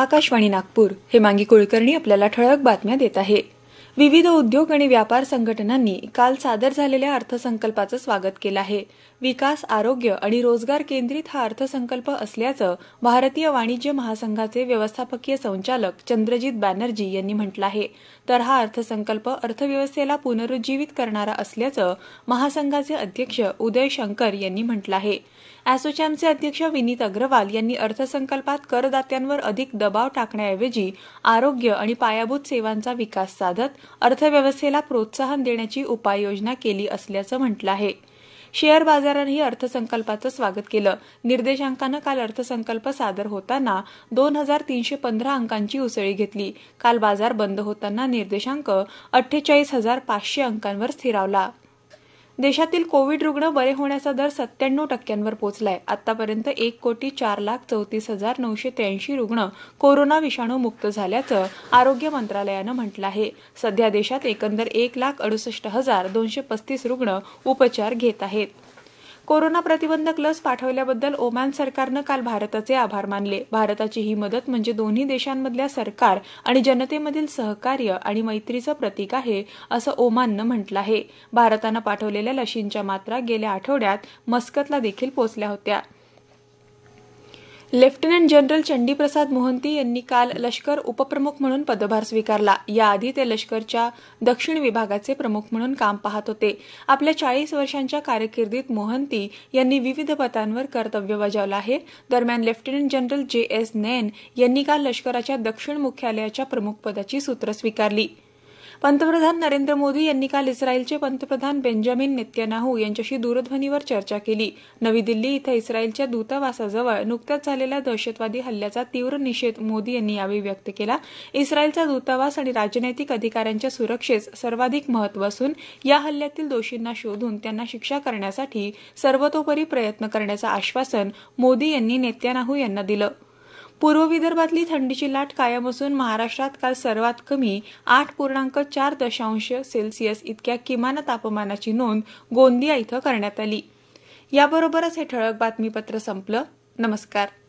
आकाशवाणी नागपूर हे मांगी कुलकर्णी आपल्याला ठळक बातम्या देत आहे विविध उद्योग आणि व्यापार संघटनांनी काल सादर झालेल्या अर्थसंकल्पाचं स्वागत केलं आहे विकास आरोग्य आणि रोजगार केंद्रित हा अर्थसंकल्प असल्याचं भारतीय वाणिज्य महासंघाचे व्यवस्थापकीय संचालक चंद्रजीत बॅनर्जी यांनी म्हटलं आहे तर हा अर्थसंकल्प अर्थव्यवस्थेला पुनरुज्जीवित करणारा असल्याचं महासंघाचे अध्यक्ष उदय शंकर यांनी म्हटलं आहे असोचॅमचे अध्यक्ष विनीत अग्रवाल यांनी अर्थसंकल्पात करदात्यांवर अधिक दबाव टाकण्याऐवजी आरोग्य आणि पायाभूत सेवांचा विकास साधत अर्थव्यवस्थेला प्रोत्साहन देण्याची उपाययोजना केली असल्याचं म्हटलं आहे शेअर बाजारानंही अर्थसंकल्पाचं स्वागत केलं निर्देशांकानं काल अर्थसंकल्प सादर होताना दोन हजार तीनशे पंधरा अंकांची उसळी घेतली काल बाजार बंद होताना निर्देशांक अठ्ठेचाळीस हजार पाचशे अंकांवर स्थिरावला देशातील कोविड रुग्ण बरे होण्याचा दर सत्त्याण्णव टक्क्यांवर पोहोचलाय आतापर्यंत एक कोटी चार लाख चौतीस हजार नऊशे त्र्याऐंशी रुग्ण कोरोना विषाणू मुक्त झाल्याचं आरोग्य मंत्रालयानं म्हटलं आहे सध्या देशात एकंदर एक लाख अडुसष्ट हजार दोनशे पस्तीस रुग्ण उपचार घेत आहेत कोरोना प्रतिबंधक लस पाठवल्याबद्दल ओमान सरकारनं काल भारताचे आभार मानले भारताची ही मदत म्हणजे दोन्ही देशांमधल्या सरकार आणि जनतेमधील सहकार्य आणि मैत्रीचं प्रतीक आहे असं ओमाननं म्हटलं आहे भारतानं पाठवलेल्या लशींच्या मात्रा गेल्या आठवड्यात मस्कतला देखील पोचल्या होत्या लेफ्टनंट जनरल चंडीप्रसाद मोहंती यांनी काल लष्कर उपप्रमुख म्हणून पदभार स्वीकारला याआधी ते लष्करच्या दक्षिण विभागाचे प्रमुख म्हणून काम पाहत होते आपल्या चाळीस वर्षांच्या कारकिर्दीत मोहंती यांनी विविध पदांवर कर्तव्य बजावलं आहे दरम्यान lieutenant general J S Nain यांनी काल लष्कराच्या दक्षिण मुख्यालयाच्या प्रमुख पदाची सूत्र स्वीकारली पंतप्रधान नरेंद्र मोदी यांनी काल इस्रायलचे पंतप्रधान बेंजामिन नेत्यानाहू यांच्याशी दूरध्वनीवर चर्चा केली नवी दिल्ली इथं इस्रायलच्या दूतावासाजवळ नुकत्याच झालेल्या दहशतवादी हल्ल्याचा तीव्र निषेध मोदी यांनी यावेळी व्यक्त केला इस्रायलचा दूतावास आणि राजनैतिक अधिकाऱ्यांच्या सुरक्षेस सर्वाधिक महत्व असून या हल्ल्यातील दोषींना शोधून त्यांना शिक्षा करण्यासाठी सर्वतोपरी प्रयत्न करण्याचं आश्वासन मोदी यांनी नेत्यानाहू यांना दिलं पूर्व विदर्भातली थंडीची लाट कायम असून महाराष्ट्रात काल सर्वात कमी आठ पूर्णांक चार दशांश सेल्सिअस इतक्या किमान तापमानाची नोंद गोंदिया इथं करण्यात आली याबरोबरच हे ठळक बातमीपत्र संपलं नमस्कार